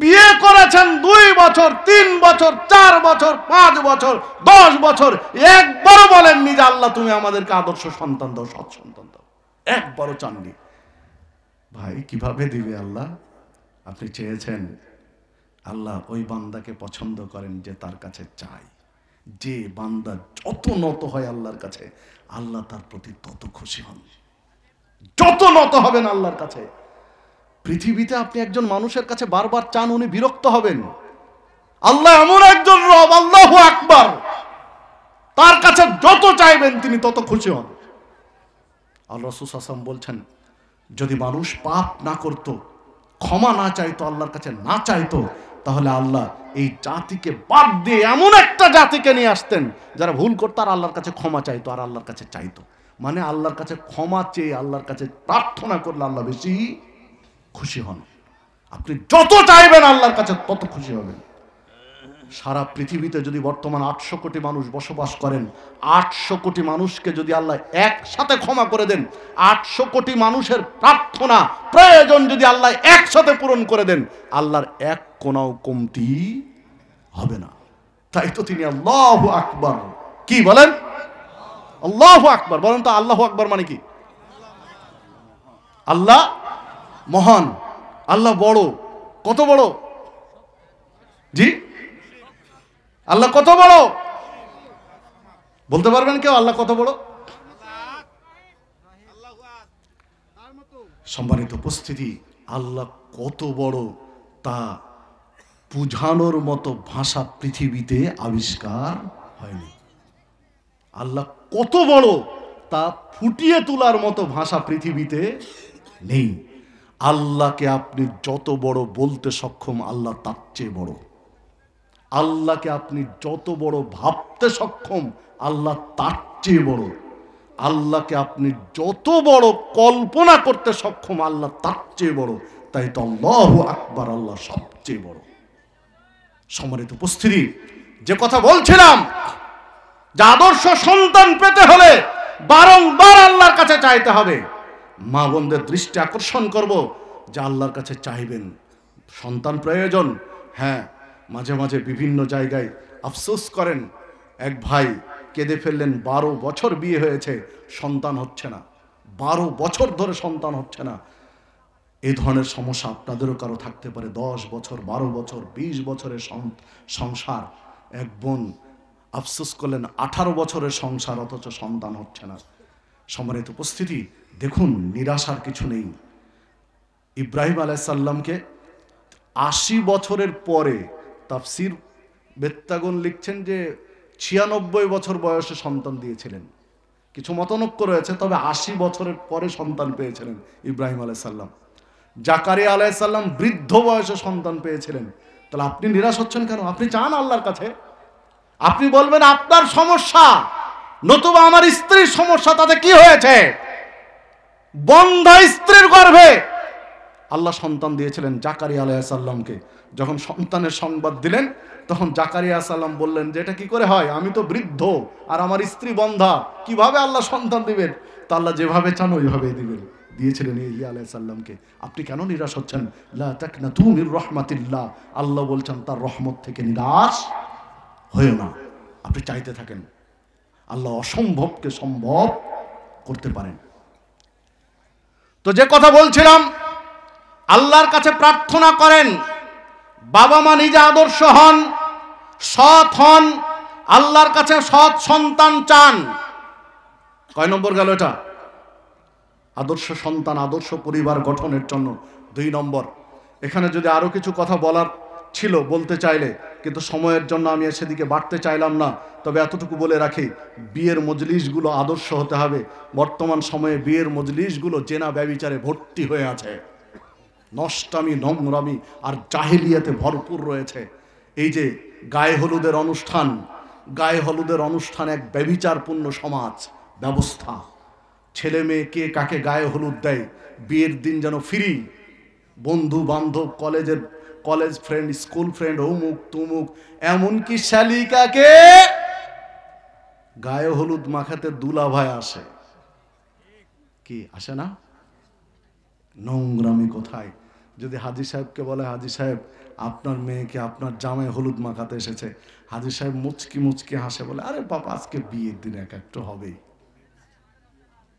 বিয়ে করেছেন দুই বছর তিন বছর চার বছর পাঁচ বছর দশ বছর একবারও বলেননি যে আল্লাহ তুমি আমাদেরকে আদর্শ সন্তান দাও সৎ সন্তান দাও একবারও চাননি ভাই কিভাবে দিবে আল্লাহ আপনি চেয়েছেন আল্লাহ ওই বান্দাকে পছন্দ করেন যে তার কাছে চাই যে বান্দা যত নত হয় আল্লাহর কাছে আল্লাহ তার প্রতি তত খুশি হন যত নত হবেন আল্লাহর কাছে পৃথিবীতে আপনি একজন মানুষের কাছে বারবার চান উনি বিরক্ত হবেন আল্লাহ এমন একজন রব আল্লাহ আকবার তার কাছে যত চাইবেন তিনি তত খুশি হন আর রসুস আসাম বলছেন যদি মানুষ পাপ না করত ক্ষমা না চাইতো আল্লাহর কাছে না চাইতো তাহলে আল্লাহ এই জাতিকে বাদ দিয়ে এমন একটা জাতিকে নিয়ে আসতেন যারা ভুল করতো আর আল্লাহর কাছে ক্ষমা চাইতো আর আল্লাহর কাছে চাইতো মানে আল্লাহর কাছে ক্ষমা চেয়ে আল্লাহর কাছে প্রার্থনা করলে আল্লাহ বেশি খুশি হন আপনি যত চাইবেন আল্লাহর কাছে তত খুশি হবেন সারা পৃথিবীতে যদি বর্তমান আটশো কোটি মানুষ বসবাস করেন আটশো কোটি মানুষকে যদি আল্লাহ একসাথে ক্ষমা করে দেন আটশো কোটি মানুষের প্রার্থনা প্রয়োজন যদি আল্লাহ একসাথে পূরণ করে দেন আল্লাহর এক কোনাও কমতি হবে না তাই তো তিনি আল্লাহ আকবর কি বলেন আল্লাহ আকবর বলেন তো আল্লাহ আকবর মানে কি আল্লাহ মহান আল্লাহ বড় কত বড় জি আল্লাহ কত বড় বলতে পারবেন কেউ আল্লাহ কত বড় সম্মানিত উপস্থিতি আল্লাহ কত বড় তা বুঝানোর মতো ভাষা পৃথিবীতে আবিষ্কার হয়নি আল্লাহ কত বড় তা ফুটিয়ে তোলার মতো ভাষা পৃথিবীতে নেই আল্লাহকে আপনি যত বড় বলতে সক্ষম আল্লাহ তার চেয়ে বড় আল্লাহকে আপনি যত বড় ভাবতে সক্ষম আল্লাহ তার চেয়ে বড় আল্লাহকে আপনি যত বড় কল্পনা করতে সক্ষম আল্লাহ তার চেয়ে বড় তাই তো আল্লাহ আকবার আল্লাহ সবচেয়ে বড় সম্মানিত উপস্থিতি যে কথা বলছিলাম যে আদর্শ সন্তান পেতে হলে বারংবার আল্লাহর কাছে চাইতে হবে মা বোনদের দৃষ্টি আকর্ষণ করব যা আল্লাহর কাছে চাইবেন সন্তান প্রয়োজন হ্যাঁ মাঝে মাঝে বিভিন্ন জায়গায় আফসোস করেন এক ভাই কেঁদে ফেললেন বারো বছর বিয়ে হয়েছে সন্তান হচ্ছে না বারো বছর ধরে সন্তান হচ্ছে না এই ধরনের সমস্যা আপনাদেরও কারো থাকতে পারে দশ বছর বারো বছর ২০ বছরের সংসার এক বোন আফসোস করলেন আঠারো বছরের সংসার অথচ সন্তান হচ্ছে না সম্মানিত উপস্থিতি দেখুন নিরাশার কিছু নেই ইব্রাহিম আলাইসাল্লামকে আশি বছরের পরে তাফসির বেত্তাগুন লিখছেন যে ছিয়ানব্বই বছর বয়সে সন্তান দিয়েছিলেন কিছু মতানক্য রয়েছে তবে আশি বছরের পরে সন্তান পেয়েছিলেন ইব্রাহিম আলাইসাল্লাম জাকারি আলাইসাল্লাম বৃদ্ধ বয়সে সন্তান পেয়েছিলেন তাহলে আপনি নিরাশ হচ্ছেন কেন আপনি চান আল্লাহর কাছে আপনি বলবেন আপনার সমস্যা নতুবা আমার স্ত্রীর সমস্যা তাতে কি হয়েছে বন্ধা স্ত্রীর গর্ভে আল্লাহ সন্তান দিয়েছিলেন জাকারি আলাইসাল্লামকে যখন সন্তানের সংবাদ দিলেন তখন জাকারিয়া সাল্লাম বললেন যে এটা কি করে হয় আমি তো বৃদ্ধ আর আমার স্ত্রী বন্ধা কিভাবে আল্লাহ সন্তান দিবেন তা আল্লাহ যেভাবে চান ওইভাবেই দিবেন দিয়েছিলেন ইহিয়া আলাইসাল্লামকে সাল্লামকে আপনি কেন নিরাশ হচ্ছেন না তুমির রহমাতিল্লাহ আল্লাহ বলছেন তার রহমত থেকে নিরাশ হয়েও না আপনি চাইতে থাকেন আল্লাহ অসম্ভবকে সম্ভব করতে পারেন তো যে কথা বলছিলাম আল্লাহর কাছে প্রার্থনা করেন বাবা মা নিজে আদর্শ হন সৎ হন আল্লাহর কাছে সৎ সন্তান চান কয় নম্বর গেল এটা আদর্শ সন্তান আদর্শ পরিবার গঠনের জন্য দুই নম্বর এখানে যদি আরও কিছু কথা বলার ছিল বলতে চাইলে কিন্তু সময়ের জন্য আমি সেদিকে বাড়তে চাইলাম না তবে এতটুকু বলে রাখি বিয়ের মজলিশগুলো আদর্শ হতে হবে বর্তমান সময়ে বিয়ের মজলিশগুলো জেনা ব্যবিচারে ভর্তি হয়ে আছে নষ্টামি নমরামি আর জাহিলিয়াতে ভরপুর রয়েছে এই যে গায়ে হলুদের অনুষ্ঠান গায়ে হলুদের অনুষ্ঠান এক ব্যবিচারপূর্ণ সমাজ ব্যবস্থা ছেলে মেয়ে কে কাকে গায়ে হলুদ দেয় বিয়ের দিন যেন ফ্রি বন্ধু বান্ধব কলেজের কলেজ ফ্রেন্ড স্কুল ফ্রেন্ড অমুক তুমুক এমনকি শালিকাকে গায়ে হলুদ মাখাতে ভাই আসে কি আসে না নোংরামি কোথায় যদি হাজি সাহেবকে বলে হাজি সাহেব আপনার মেয়েকে আপনার জামায় হলুদ মাখাতে এসেছে হাজি সাহেব মুচকি মুচকি হাসে বলে আরে বাবা আজকে বিয়ের দিন এক একটু হবেই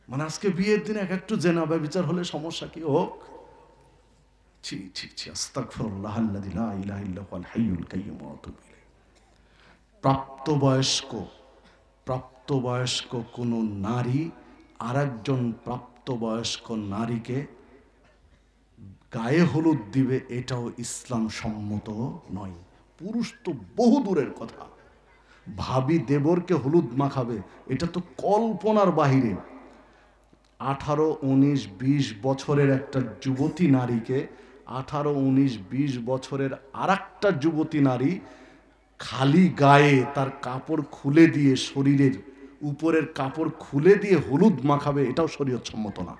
মানে আজকে বিয়ের দিন এক একটু জেনা ব্যবচার হলে সমস্যা কি হোক প্রাপ্তবয়স্ক প্রাপ্তবয়স্ক কোনো নারী প্রাপ্তবয়স্ক নারীকে গায়ে হলুদ দিবে এটাও ইসলাম সম্মত নয় পুরুষ তো বহু দূরের কথা ভাবি দেবরকে হলুদ মাখাবে এটা তো কল্পনার বাহিরে আঠারো উনিশ বিশ বছরের একটা যুবতী নারীকে আঠারো উনিশ বিশ বছরের আর যুবতী নারী খালি গায়ে তার কাপড় খুলে দিয়ে শরীরের উপরের কাপড় খুলে দিয়ে হলুদ মাখাবে এটাও শরীর সম্মত না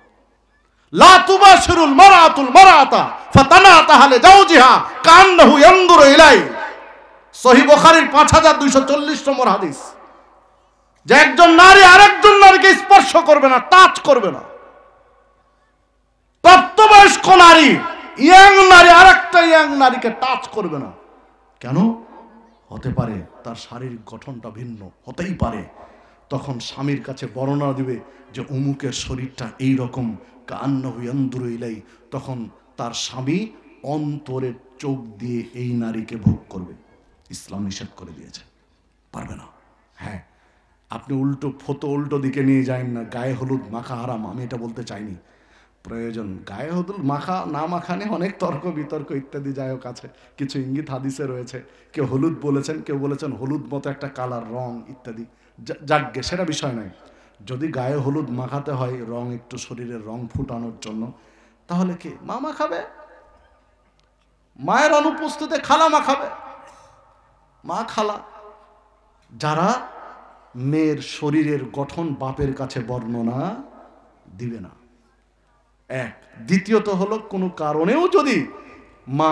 যে একজন নারী নারীকে স্পর্শ করবে না টাচ করবে না প্রাপ্তবয়স্ক নারী ইয়াং নারী আর একটা ইয়াং নারীকে টাচ করবে না কেন হতে পারে তার শারীরিক গঠনটা ভিন্ন হতেই পারে তখন স্বামীর কাছে বর্ণনা দিবে যে অমুকের শরীরটা এই রকম কান্ন হুয়ন্দ্র ইলাই তখন তার স্বামী অন্তরের চোখ দিয়ে এই নারীকে ভোগ করবে ইসলাম নিষেধ করে দিয়েছে পারবে না হ্যাঁ আপনি উল্টো ফতো উল্টো দিকে নিয়ে যাইন না গায়ে হলুদ মাখা হারাম আমি এটা বলতে চাইনি প্রয়োজন গায়ে হদুল মাখা না মাখানে অনেক তর্ক বিতর্ক ইত্যাদি যাই হোক আছে কিছু ইঙ্গিত হাদিসে রয়েছে কেউ হলুদ বলেছেন কেউ বলেছেন হলুদ মতো একটা কালার রং ইত্যাদি যাজ্ঞে সেটা বিষয় নয় যদি গায়ে হলুদ মাখাতে হয় রং একটু শরীরে রং ফুটানোর জন্য তাহলে কি মা মাখাবে মায়ের অনুপস্থিতে খালা মাখাবে মা খালা যারা মেয়ের শরীরের গঠন বাপের কাছে বর্ণনা দিবে না এক দ্বিতীয়ত হলো কোনো কারণেও যদি মা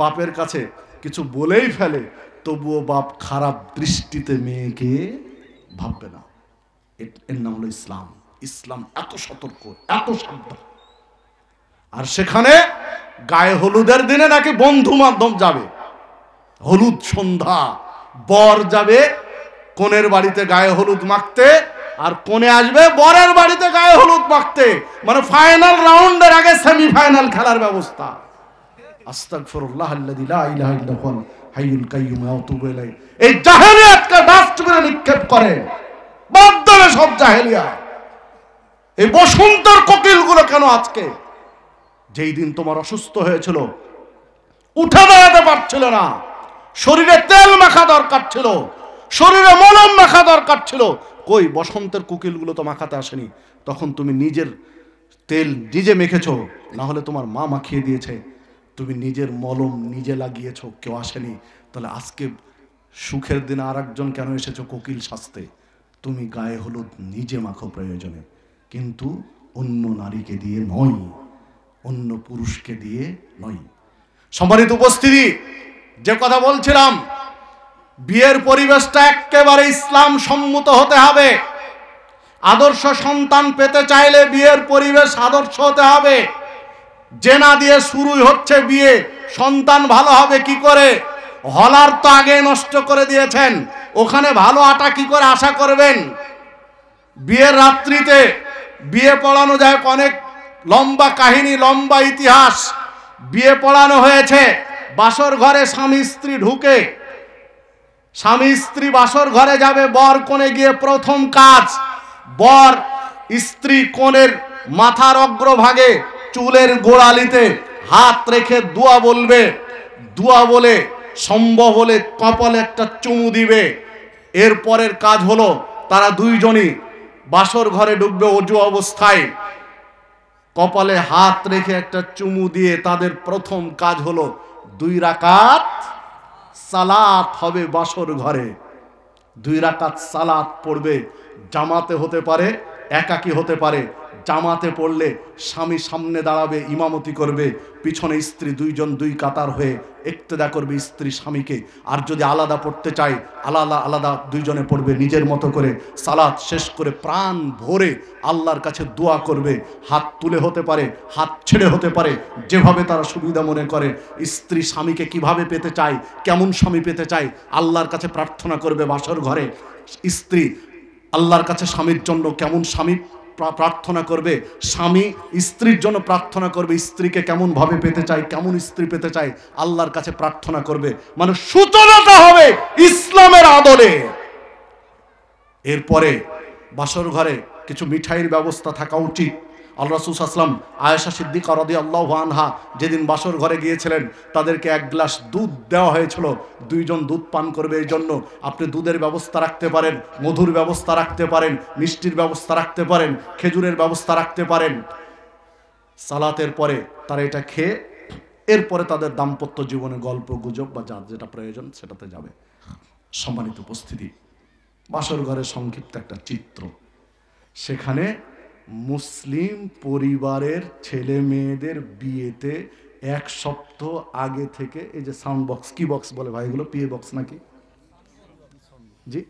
বাপের কাছে কিছু বলেই ফেলে তবুও বাপ খারাপ দৃষ্টিতে মেয়েকে ভাববে না এর নাম হলো ইসলাম ইসলাম এত সতর্ক এত সাবধান আর সেখানে গায়ে হলুদের দিনে নাকি বন্ধু মাধ্যম যাবে হলুদ সন্ধ্যা বর যাবে কোনের বাড়িতে গায়ে হলুদ মাখতে আর কোনে আসবে বরের বাড়িতে গায়ে হলুদ মাখতে মানে ফাইনাল রাউন্ডের আগে সেমিফাইনাল খেলার ব্যবস্থা নিক্ষেপ করে বাদ সব কোকিলগুলো কেন আজকে যেই দিন তোমার অসুস্থ হয়েছিল উঠে দাঁড়াতে পারছিল না শরীরে তেল মাখা দরকার ছিল শরীরে মলম মাখা দরকার ছিল কই বসন্তের কুকিলগুলো তো মাখাতে আসেনি তখন তুমি নিজের তেল নিজে মেখেছ না হলে তোমার মা মাখিয়ে দিয়েছে তুমি নিজের মলম নিজে লাগিয়েছ কেউ আসেনি তাহলে আজকে সুখের দিনে আর একজন কেন এসেছো কোকিল শাস্তে তুমি গায়ে হলুদ নিজে মাখো প্রয়োজনে কিন্তু অন্য নারীকে দিয়ে নয় অন্য পুরুষকে দিয়ে নয় সম্মানিত উপস্থিতি যে কথা বলছিলাম বিয়ের পরিবেশটা একেবারে ইসলাম সম্মত হতে হবে আদর্শ সন্তান পেতে চাইলে বিয়ের পরিবেশ আদর্শ হতে হবে জেনা দিয়ে শুরুই হচ্ছে বিয়ে সন্তান ভালো হবে কি করে হলার তো আগে নষ্ট করে দিয়েছেন ওখানে ভালো আটা কি করে আশা করবেন বিয়ের রাত্রিতে বিয়ে পড়ানো যায় অনেক লম্বা কাহিনী লম্বা ইতিহাস বিয়ে পড়ানো হয়েছে বাসর ঘরে স্বামী স্ত্রী ঢুকে স্বামী স্ত্রী বাসর ঘরে যাবে বর কোণে গিয়ে প্রথম কাজ বর স্ত্রী কোণের মাথার অগ্রভাগে চুলের গোড়ালিতে হাত রেখে দুয়া বলবে দুয়া বলে সম্ভব হলে কপালে একটা চুমু দিবে এর পরের কাজ হলো তারা দুইজনই বাসর ঘরে ডুববে অজু অবস্থায় কপালে হাত রেখে একটা চুমু দিয়ে তাদের প্রথম কাজ হলো দুই রাকাত সালাত হবে বাসর ঘরে দুই রাকাত সালাত পড়বে জামাতে হতে পারে একাকি হতে পারে জামাতে পড়লে স্বামী সামনে দাঁড়াবে ইমামতি করবে পিছনে স্ত্রী দুইজন দুই কাতার হয়ে একতেদা করবে স্ত্রী স্বামীকে আর যদি আলাদা পড়তে চায় আলাদা আলাদা দুইজনে পড়বে নিজের মতো করে সালাদ শেষ করে প্রাণ ভরে আল্লাহর কাছে দোয়া করবে হাত তুলে হতে পারে হাত ছেড়ে হতে পারে যেভাবে তারা সুবিধা মনে করে স্ত্রী স্বামীকে কিভাবে পেতে চায় কেমন স্বামী পেতে চায় আল্লাহর কাছে প্রার্থনা করবে বাসর ঘরে স্ত্রী আল্লাহর কাছে স্বামীর জন্য কেমন স্বামী প্রার্থনা করবে স্বামী স্ত্রীর জন্য প্রার্থনা করবে স্ত্রীকে কেমন ভাবে পেতে চায় কেমন স্ত্রী পেতে চায় আল্লাহর কাছে প্রার্থনা করবে মানে সূচনাটা হবে ইসলামের আদলে এরপরে বাসর ঘরে কিছু মিঠাইয়ের ব্যবস্থা থাকা উচিত আল রসুল আসলাম আয়েশা সিদ্দিক আরদি আল্লাহ আনহা যেদিন বাসর ঘরে গিয়েছিলেন তাদেরকে এক গ্লাস দুধ দেওয়া হয়েছিল দুইজন দুধ পান করবে এই জন্য আপনি দুধের ব্যবস্থা রাখতে পারেন মধুর ব্যবস্থা রাখতে পারেন মিষ্টির ব্যবস্থা রাখতে পারেন খেজুরের ব্যবস্থা রাখতে পারেন সালাতের পরে তারা এটা খেয়ে এরপরে তাদের দাম্পত্য জীবনে গল্প গুজব বা যার যেটা প্রয়োজন সেটাতে যাবে সম্মানিত উপস্থিতি বাসর ঘরে সংক্ষিপ্ত একটা চিত্র সেখানে মুসলিম পরিবারের ছেলে মেয়েদের বিয়েতে এক সপ্তাহ আগে থেকে এই যে সাউন্ড বক্স কি বক্স বলে ভাই এগুলো পিএ বক্স নাকি G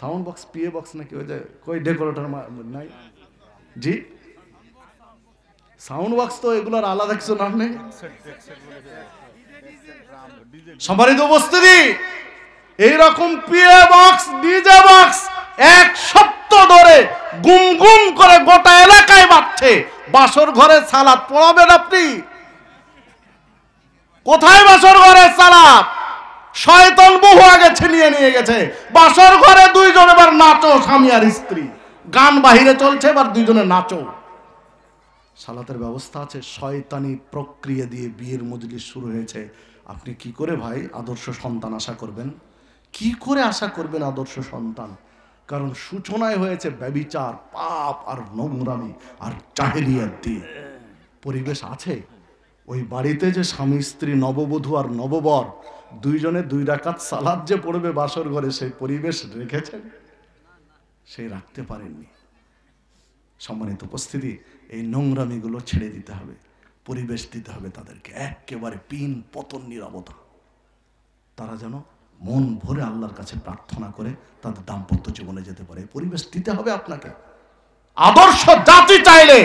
sound box PA box নাকি ওই যে কই ডেকোরেটর নাই জি সাউন্ড বক্স তো এগুলোর আলাদা কিছু নাম নেই সম্মানিত উপস্থিতি এইরকম পিএ বক্স ডিজে বক্স এক সপ্তাহ ধরে গুম গুম করে গোটা এলাকায় বাড়ছে বাসর ঘরে সালাদ পড়াবেন আপনি কোথায় বাসর ঘরে সালাদ শয়তন বহু আগে ছিনিয়ে নিয়ে গেছে বাসর ঘরে দুইজন এবার নাচো স্বামী আর স্ত্রী গান বাহিরে চলছে এবার দুইজনে নাচো সালাতের ব্যবস্থা আছে শয়তানি প্রক্রিয়া দিয়ে বিয়ের মজলিস শুরু হয়েছে আপনি কি করে ভাই আদর্শ সন্তান আশা করবেন কি করে আশা করবেন আদর্শ সন্তান কারণ সূচনায় হয়েছে ব্যবিচার পাপ আর নোংরামি আর চাহেরিয়ার দিয়ে পরিবেশ আছে ওই বাড়িতে যে স্বামী স্ত্রী নববধূ আর নববর দুইজনে দুই ডাকাত সালাদ যে পড়বে বাসর ঘরে সেই পরিবেশ রেখেছে সে রাখতে পারেননি সম্মানিত উপস্থিতি এই নোংরামিগুলো ছেড়ে দিতে হবে পরিবেশ দিতে হবে তাদেরকে একেবারে পিন পতন নিরবতা তারা যেন মন ভরে আল্লাহর কাছে প্রার্থনা করে তাদের দাম্পত্য জীবনে যেতে পারে পরিবেশ দিতে হবে আপনাকে আদর্শ জাতি চাইলে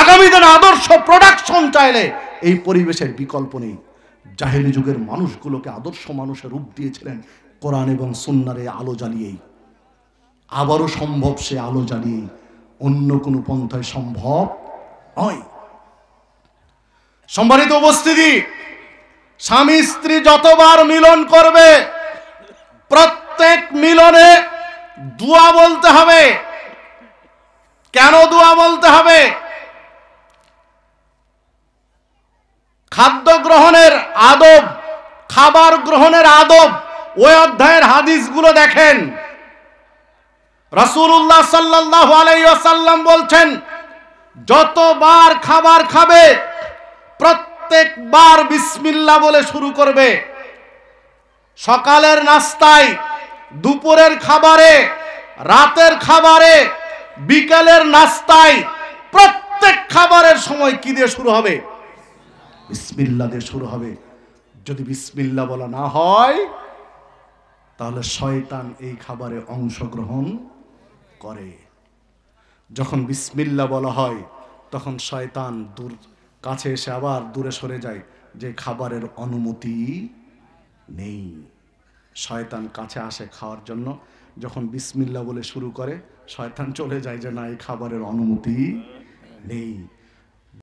আগামী দিনে আদর্শ প্রোডাকশন চাইলে এই পরিবেশের বিকল্প নেই জাহেলি যুগের মানুষগুলোকে আদর্শ মানুষে রূপ দিয়েছিলেন কোরআন এবং সুন্নারে আলো জ্বালিয়েই আবারও সম্ভব সে আলো জ্বালিয়েই অন্য কোনো পন্থায় সম্ভব নয় সম্মানিত উপস্থিতি স্বামী স্ত্রী যতবার মিলন করবে প্রত্যেক মিলনে দোয়া বলতে হবে কেন দোয়া বলতে হবে খাদ্য গ্রহণের আদব খাবার গ্রহণের আদব ওই অধ্যায়ের হাদিসগুলো দেখেন রসুল্লাহ সাল্লাহ আলাইসাল্লাম বলছেন যতবার খাবার খাবে প্রত্যেক প্রত্যেকবার বিসমিল্লা বলে শুরু করবে সকালের নাস্তায় দুপুরের খাবারে রাতের খাবারে বিকালের নাস্তায় প্রত্যেক খাবারের সময় কি দিয়ে শুরু হবে বিসমিল্লা দিয়ে শুরু হবে যদি বিসমিল্লা বলা না হয় তাহলে শয়তান এই খাবারে অংশগ্রহণ করে যখন বিসমিল্লা বলা হয় তখন শয়তান দূর কাছে এসে আবার দূরে সরে যায় যে খাবারের অনুমতি নেই শয়তান কাছে আসে খাওয়ার জন্য যখন বিসমিল্লা বলে শুরু করে শয়তান চলে যায় যে না এই খাবারের অনুমতি নেই